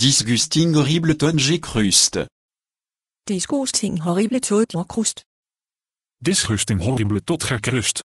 Disgusting horrible tonge crust. Disgusting horrible tonge crust. Disgusting horrible tot krust.